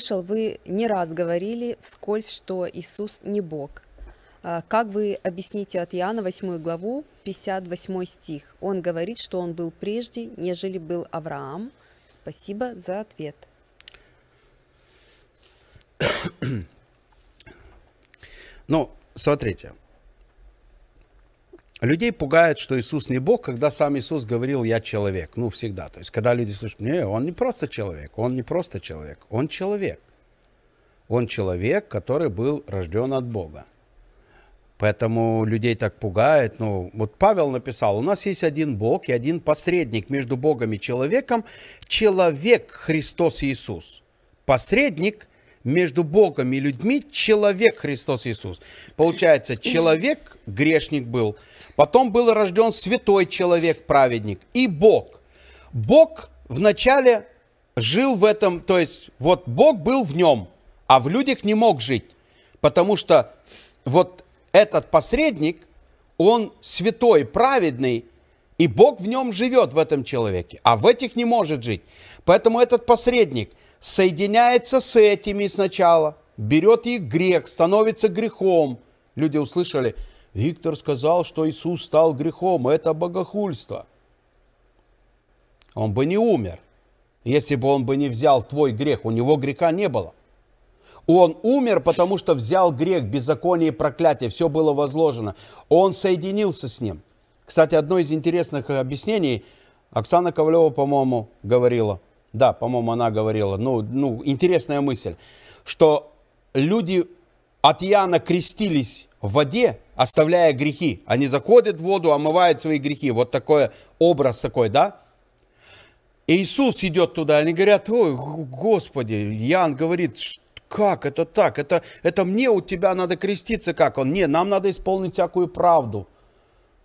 слышал, вы не раз говорили вскользь, что Иисус не Бог. А, как вы объясните от Иоанна 8 главу, 58 стих? Он говорит, что он был прежде, нежели был Авраам. Спасибо за ответ. Ну, смотрите, Людей пугает, что Иисус не Бог, когда сам Иисус говорил «я человек». Ну, всегда. То есть, когда люди слышат, не, он не просто человек, он не просто человек, он человек. Он человек, который был рожден от Бога. Поэтому людей так пугает. Ну, вот Павел написал, у нас есть один Бог и один посредник между Богом и человеком. Человек Христос Иисус. Посредник между Богом и людьми человек Христос Иисус. Получается, человек грешник был, потом был рожден святой человек, праведник, и Бог. Бог вначале жил в этом, то есть вот Бог был в нем, а в людях не мог жить, потому что вот этот посредник, он святой, праведный, и Бог в нем живет, в этом человеке, а в этих не может жить. Поэтому этот посредник, соединяется с этими сначала, берет их грех, становится грехом. Люди услышали, Виктор сказал, что Иисус стал грехом, это богохульство. Он бы не умер, если бы он бы не взял твой грех, у него греха не было. Он умер, потому что взял грех, беззаконие и проклятие, все было возложено. Он соединился с ним. Кстати, одно из интересных объяснений, Оксана Ковлева, по-моему, говорила – да, по-моему, она говорила. Ну, ну, интересная мысль, что люди от Иоанна крестились в воде, оставляя грехи. Они заходят в воду, омывают свои грехи. Вот такой образ такой, да? И Иисус идет туда, они говорят, ой, Господи, Иоанн говорит, как это так? Это, это мне у тебя надо креститься, как он? Не, нам надо исполнить всякую правду.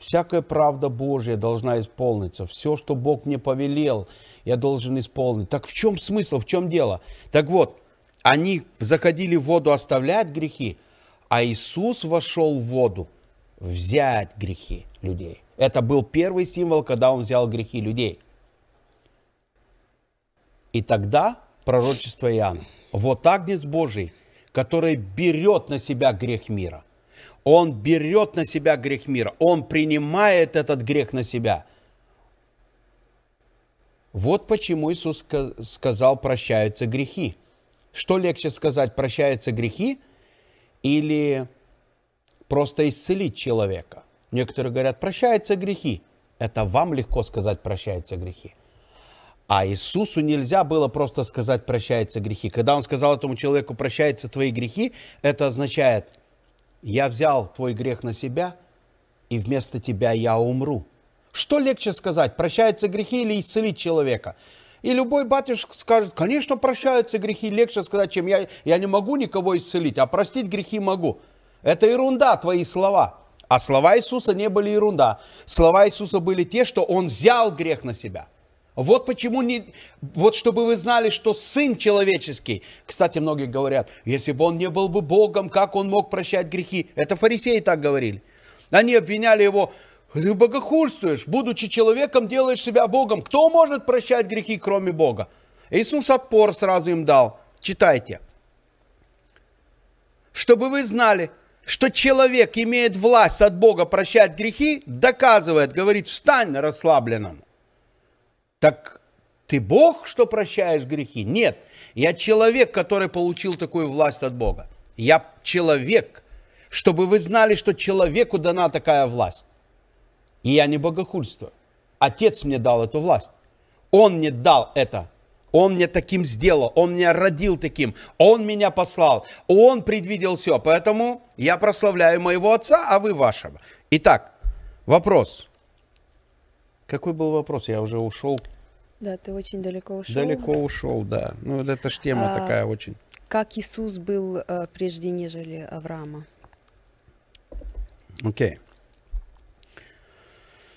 Всякая правда Божья должна исполниться. Все, что Бог мне повелел, я должен исполнить. Так в чем смысл, в чем дело? Так вот, они заходили в воду оставлять грехи, а Иисус вошел в воду взять грехи людей. Это был первый символ, когда он взял грехи людей. И тогда пророчество Иоанна. Вот агнец Божий, который берет на себя грех мира – он берет на себя грех мира. Он принимает этот грех на себя. Вот почему Иисус сказал, прощаются грехи. Что легче сказать, прощаются грехи или просто исцелить человека? Некоторые говорят, прощаются грехи. Это вам легко сказать, прощаются грехи. А Иисусу нельзя было просто сказать, прощаются грехи. Когда он сказал этому человеку, прощаются твои грехи, это означает – я взял твой грех на себя, и вместо тебя я умру. Что легче сказать, прощаются грехи или исцелить человека? И любой батюшка скажет, конечно, прощаются грехи, легче сказать, чем я, я не могу никого исцелить, а простить грехи могу. Это ерунда, твои слова. А слова Иисуса не были ерунда. Слова Иисуса были те, что Он взял грех на себя – вот почему не... Вот чтобы вы знали, что Сын Человеческий... Кстати, многие говорят, если бы он не был бы Богом, как он мог прощать грехи? Это фарисеи так говорили. Они обвиняли его, ты богохульствуешь, будучи человеком, делаешь себя Богом. Кто может прощать грехи, кроме Бога? Иисус отпор сразу им дал. Читайте. Чтобы вы знали, что человек имеет власть от Бога прощать грехи, доказывает, говорит, встань расслабленному. Так ты Бог, что прощаешь грехи? Нет, я человек, который получил такую власть от Бога. Я человек, чтобы вы знали, что человеку дана такая власть. И я не богохульствую. Отец мне дал эту власть. Он мне дал это. Он мне таким сделал, он меня родил таким, он меня послал, он предвидел все. Поэтому я прославляю моего отца, а вы вашего. Итак, вопрос. Какой был вопрос? Я уже ушел да, ты очень далеко ушел. Далеко ушел, да. Ну, это ж тема а, такая очень. Как Иисус был а, прежде, нежели Авраама. Окей. Okay.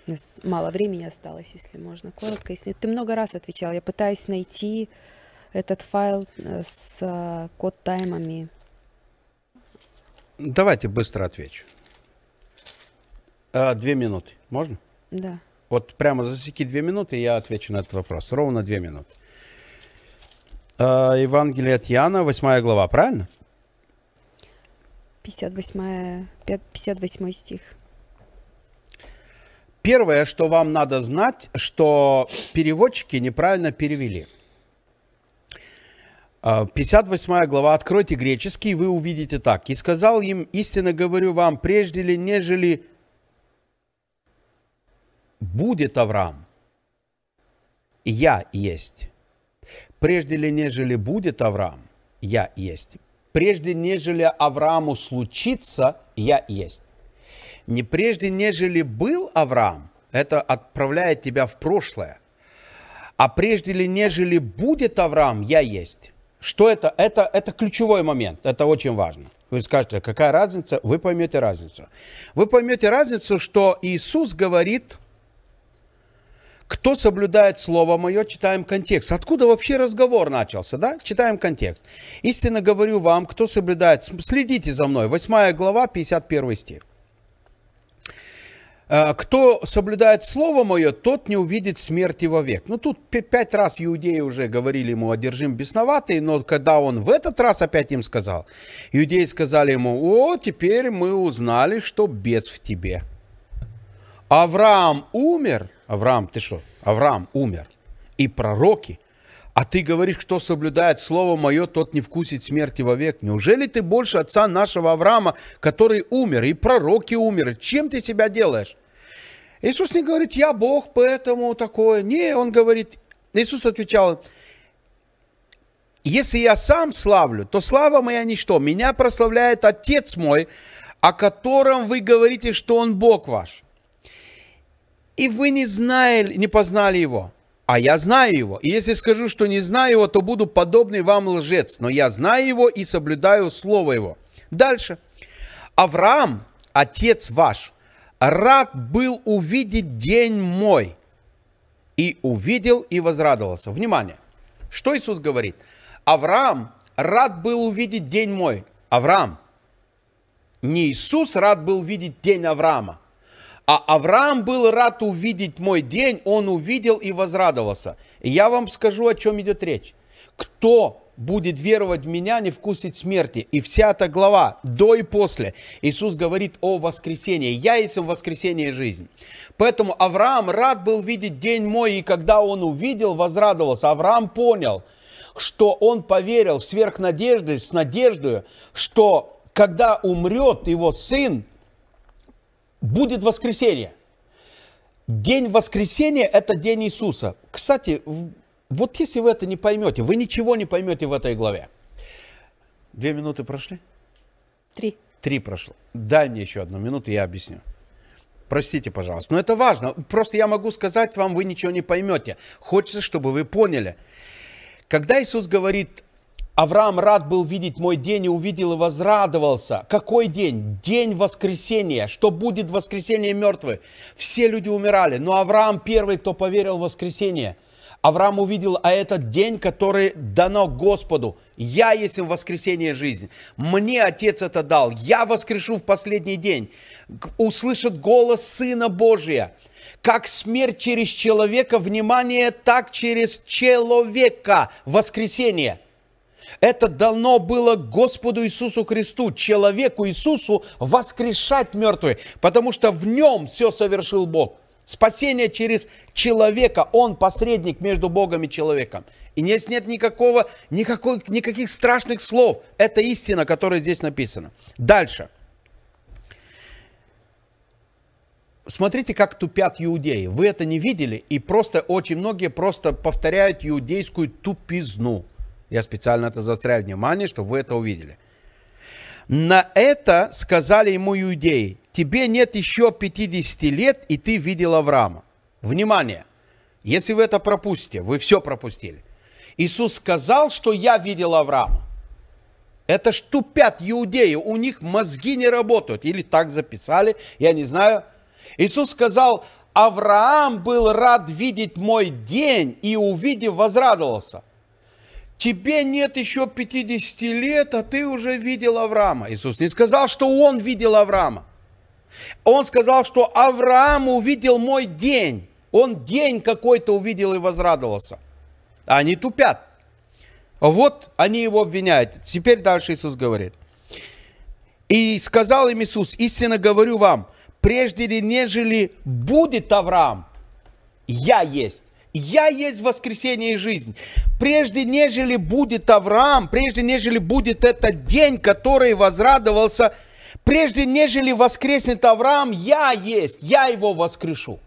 У нас мало времени осталось, если можно коротко. Если ты много раз отвечал, я пытаюсь найти этот файл э, с а, э, код таймами. Давайте быстро отвечу. А, две минуты, можно? Да. Вот прямо засеки две минуты, и я отвечу на этот вопрос. Ровно две минуты. А, Евангелие от Яна, 8 глава, правильно? 58, 58 стих. Первое, что вам надо знать, что переводчики неправильно перевели. 58 а, глава, откройте греческий, вы увидите так. «И сказал им, истинно говорю вам, прежде ли, нежели будет Авраам, я есть. Прежде ли нежели будет Авраам, я есть. Прежде нежели Аврааму случится, я есть. Не прежде нежели был Авраам, это отправляет тебя в прошлое. А прежде ли нежели будет Авраам, я есть. Что это? Это, это ключевой момент, это очень важно. Вы скажете, какая разница? Вы поймете разницу. Вы поймете разницу, что Иисус говорит – кто соблюдает слово мое, читаем контекст. Откуда вообще разговор начался, да? Читаем контекст. Истинно говорю вам, кто соблюдает, следите за мной. Восьмая глава, 51 стих. Э, кто соблюдает слово мое, тот не увидит смерти вовек. Ну тут пять раз иудеи уже говорили ему, одержим бесноватый, но когда он в этот раз опять им сказал, иудеи сказали ему, о, теперь мы узнали, что бес в тебе. Авраам умер – Авраам, ты что? Авраам умер. И пророки. А ты говоришь, кто соблюдает слово мое, тот не вкусит смерти вовек. Неужели ты больше отца нашего Авраама, который умер, и пророки умерли? Чем ты себя делаешь? Иисус не говорит, я Бог, поэтому такое. Не, он говорит, Иисус отвечал, если я сам славлю, то слава моя ничто. Меня прославляет Отец мой, о котором вы говорите, что он Бог ваш и вы не знали, не познали его. А я знаю его. И если скажу, что не знаю его, то буду подобный вам лжец. Но я знаю его и соблюдаю слово его. Дальше. Авраам, отец ваш, рад был увидеть день мой. И увидел и возрадовался. Внимание. Что Иисус говорит? Авраам рад был увидеть день мой. Авраам. Не Иисус рад был видеть день Авраама. А Авраам был рад увидеть мой день, он увидел и возрадовался. И я вам скажу, о чем идет речь. Кто будет веровать в меня, не вкусит смерти. И вся эта глава, до и после, Иисус говорит о воскресении. Я есть в воскресении жизнь. Поэтому Авраам рад был видеть день мой, и когда он увидел, возрадовался. Авраам понял, что он поверил сверх надежды, с надеждой, что когда умрет его сын, будет воскресенье. День воскресения – это день Иисуса. Кстати, вот если вы это не поймете, вы ничего не поймете в этой главе. Две минуты прошли? Три. Три прошло. Дай мне еще одну минуту, я объясню. Простите, пожалуйста, но это важно. Просто я могу сказать вам, вы ничего не поймете. Хочется, чтобы вы поняли. Когда Иисус говорит Авраам рад был видеть мой день и увидел и возрадовался. Какой день? День воскресения. Что будет воскресение мертвых? Все люди умирали, но Авраам первый, кто поверил в воскресение. Авраам увидел, а этот день, который дано Господу. Я есть в воскресение жизни. Мне Отец это дал. Я воскрешу в последний день. Услышит голос Сына Божия. Как смерть через человека, внимание, так через человека воскресение – это дано было Господу Иисусу Христу, человеку Иисусу, воскрешать мертвые, потому что в нем все совершил Бог. Спасение через человека, он посредник между Богом и человеком. И здесь нет никакого, никакой, никаких страшных слов. Это истина, которая здесь написана. Дальше. Смотрите, как тупят иудеи. Вы это не видели, и просто очень многие просто повторяют иудейскую тупизну. Я специально это заостряю внимание, чтобы вы это увидели. На это сказали ему иудеи, тебе нет еще 50 лет, и ты видел Авраама. Внимание! Если вы это пропустите, вы все пропустили. Иисус сказал, что я видел Авраама. Это ж тупят иудеи, у них мозги не работают. Или так записали, я не знаю. Иисус сказал, Авраам был рад видеть мой день и, увидев, возрадовался тебе нет еще 50 лет, а ты уже видел Авраама. Иисус не сказал, что он видел Авраама. Он сказал, что Авраам увидел мой день. Он день какой-то увидел и возрадовался. А они тупят. Вот они его обвиняют. Теперь дальше Иисус говорит. И сказал им Иисус, истинно говорю вам, прежде ли нежели будет Авраам, я есть. Я есть воскресение и жизнь. Прежде нежели будет Авраам, прежде нежели будет этот день, который возрадовался, прежде нежели воскреснет Авраам, я есть, я его воскрешу.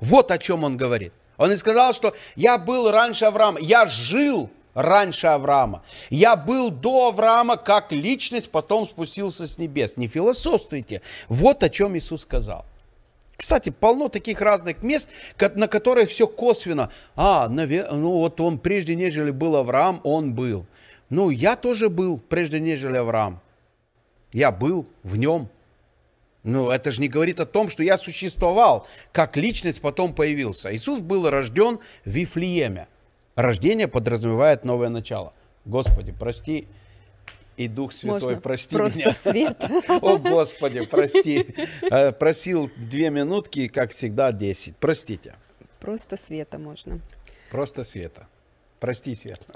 Вот о чем он говорит. Он и сказал, что я был раньше Авраама, я жил раньше Авраама. Я был до Авраама как личность, потом спустился с небес. Не философствуйте. Вот о чем Иисус сказал. Кстати, полно таких разных мест, на которые все косвенно. А, ну вот он прежде, нежели был Авраам, он был. Ну, я тоже был прежде, нежели Авраам. Я был в нем. Ну, это же не говорит о том, что я существовал, как личность потом появился. Иисус был рожден в Вифлееме. Рождение подразумевает новое начало. Господи, прости, и Дух Святой, Можно прости просто меня. свет. О, Господи, прости. Э, просил две минутки, как всегда, десять. Простите. Просто света можно. Просто света. Прости, свет.